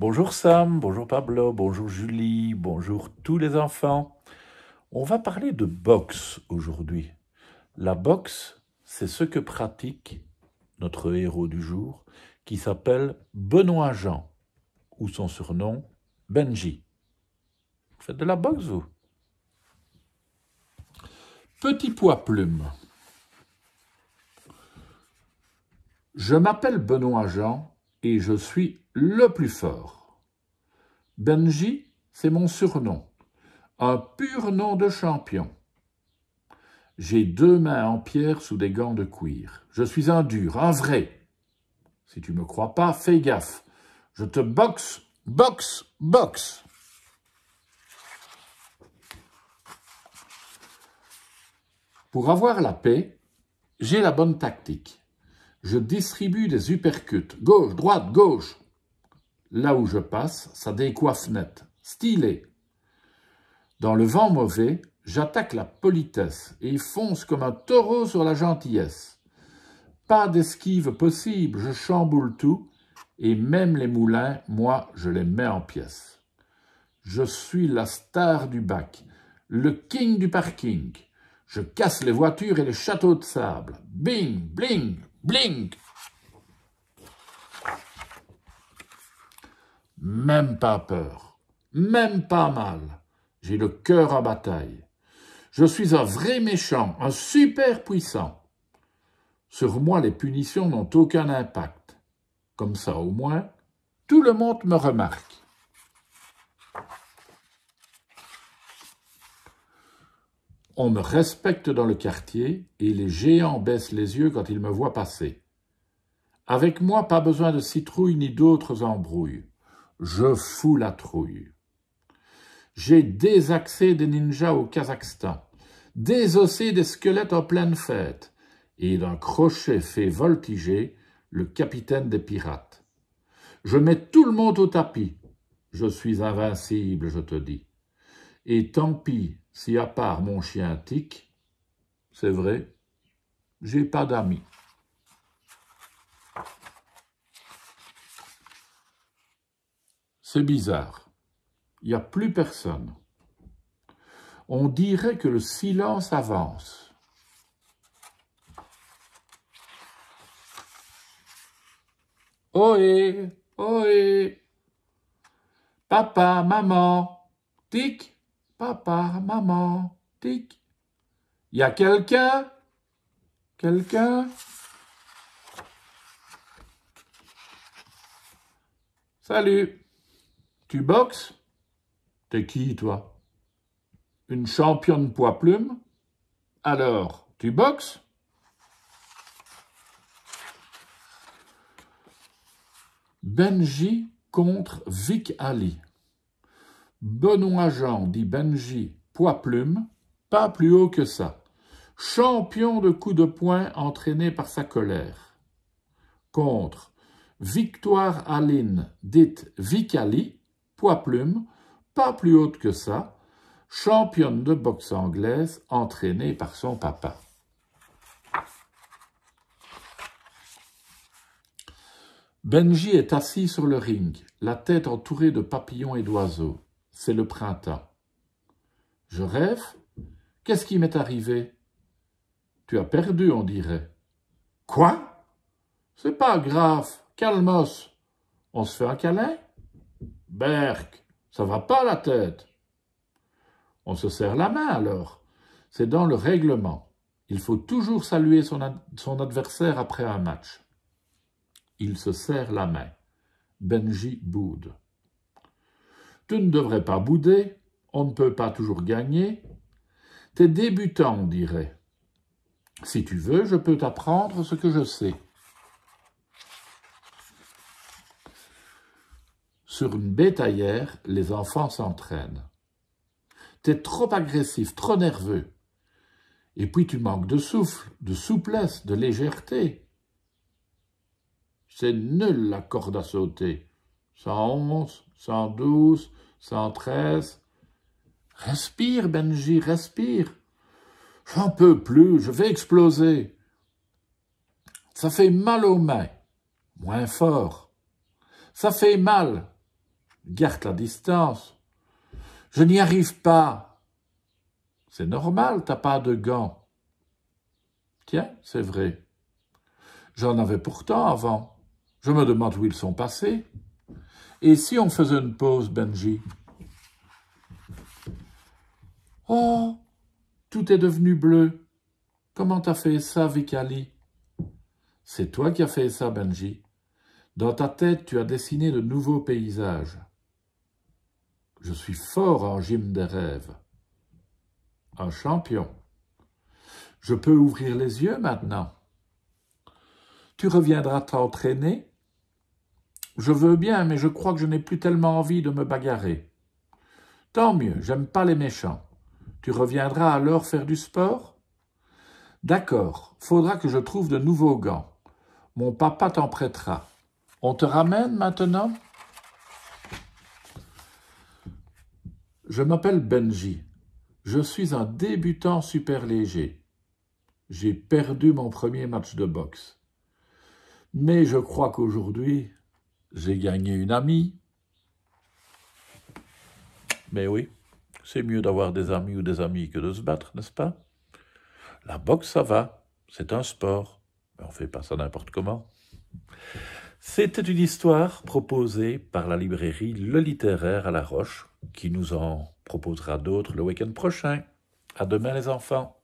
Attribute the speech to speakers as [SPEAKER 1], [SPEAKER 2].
[SPEAKER 1] Bonjour Sam, bonjour Pablo, bonjour Julie, bonjour tous les enfants. On va parler de boxe aujourd'hui. La boxe, c'est ce que pratique notre héros du jour qui s'appelle Benoît Jean ou son surnom Benji. Vous faites de la boxe vous Petit poids plume. Je m'appelle Benoît Jean et je suis le plus fort. Benji, c'est mon surnom, un pur nom de champion. J'ai deux mains en pierre sous des gants de cuir. Je suis un dur, un vrai. Si tu me crois pas, fais gaffe. Je te boxe, boxe, boxe. Pour avoir la paix, j'ai la bonne tactique je distribue des uppercuts, gauche, droite, gauche. Là où je passe, ça décoiffe net, stylé. Dans le vent mauvais, j'attaque la politesse et fonce comme un taureau sur la gentillesse. Pas d'esquive possible, je chamboule tout, et même les moulins, moi, je les mets en pièces. Je suis la star du bac, le king du parking. Je casse les voitures et les châteaux de sable. Bing, bling, Bling Même pas peur, même pas mal. J'ai le cœur à bataille. Je suis un vrai méchant, un super puissant. Sur moi, les punitions n'ont aucun impact. Comme ça, au moins, tout le monde me remarque. On me respecte dans le quartier et les géants baissent les yeux quand ils me voient passer. Avec moi, pas besoin de citrouille ni d'autres embrouilles. Je fous la trouille. J'ai désaxé des ninjas au Kazakhstan, désossé des squelettes en pleine fête, et d'un crochet fait voltiger le capitaine des pirates. Je mets tout le monde au tapis. Je suis invincible, je te dis. Et tant pis si à part mon chien Tic, c'est vrai, j'ai pas d'amis. C'est bizarre. Il n'y a plus personne. On dirait que le silence avance. Ohé, ohé, papa, maman, tic, Papa, maman, tic. Y a quelqu'un Quelqu'un Salut. Tu boxes T'es qui, toi Une championne poids-plume Alors, tu boxes Benji contre Vic Ali. Benoît Jean, dit Benji, poids-plume, pas plus haut que ça. Champion de coups de poing entraîné par sa colère. Contre, Victoire Aline, dite Vicali, poids-plume, pas plus haute que ça, championne de boxe anglaise entraînée par son papa. Benji est assis sur le ring, la tête entourée de papillons et d'oiseaux c'est le printemps. Je rêve Qu'est-ce qui m'est arrivé Tu as perdu, on dirait. Quoi C'est pas grave, calmos. On se fait un câlin Berk, ça va pas la tête. On se serre la main alors. C'est dans le règlement. Il faut toujours saluer son, son adversaire après un match. Il se serre la main. Benji Boud. » tu ne devrais pas bouder, on ne peut pas toujours gagner. T'es débutant, on dirait. Si tu veux, je peux t'apprendre ce que je sais. Sur une bétaillère, les enfants s'entraînent. T'es trop agressif, trop nerveux. Et puis tu manques de souffle, de souplesse, de légèreté. C'est nul la corde à sauter. 111, 112, 113. Respire, Benji, respire. J'en peux plus, je vais exploser. Ça fait mal aux mains. Moins fort. Ça fait mal. Garde la distance. Je n'y arrive pas. C'est normal, t'as pas de gants. Tiens, c'est vrai. J'en avais pourtant avant. Je me demande où ils sont passés. Et si on faisait une pause, Benji? Oh, tout est devenu bleu. Comment t'as fait ça, Vicali? C'est toi qui as fait ça, Benji. Dans ta tête, tu as dessiné de nouveaux paysages. Je suis fort en gym des rêves. Un champion. Je peux ouvrir les yeux maintenant. Tu reviendras t'entraîner je veux bien, mais je crois que je n'ai plus tellement envie de me bagarrer. Tant mieux, j'aime pas les méchants. Tu reviendras alors faire du sport D'accord, faudra que je trouve de nouveaux gants. Mon papa t'en prêtera. On te ramène maintenant Je m'appelle Benji. Je suis un débutant super léger. J'ai perdu mon premier match de boxe. Mais je crois qu'aujourd'hui, j'ai gagné une amie. Mais oui, c'est mieux d'avoir des amis ou des amis que de se battre, n'est-ce pas La boxe, ça va, c'est un sport. Mais on ne fait pas ça n'importe comment. C'était une histoire proposée par la librairie Le Littéraire à La Roche, qui nous en proposera d'autres le week-end prochain. À demain, les enfants.